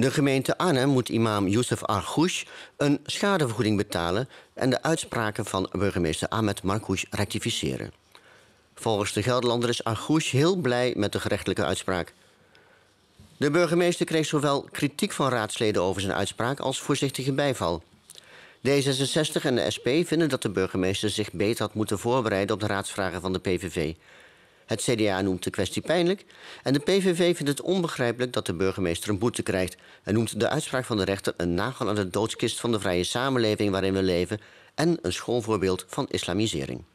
De gemeente Arnhem moet imam Youssef Argouch een schadevergoeding betalen en de uitspraken van burgemeester Ahmed Marcouch rectificeren. Volgens de Gelderlander is Argouch heel blij met de gerechtelijke uitspraak. De burgemeester kreeg zowel kritiek van raadsleden over zijn uitspraak als voorzichtige bijval. D66 en de SP vinden dat de burgemeester zich beter had moeten voorbereiden op de raadsvragen van de PVV. Het CDA noemt de kwestie pijnlijk. En de PVV vindt het onbegrijpelijk dat de burgemeester een boete krijgt. En noemt de uitspraak van de rechter een nagel aan de doodskist van de vrije samenleving waarin we leven. En een schoolvoorbeeld van islamisering.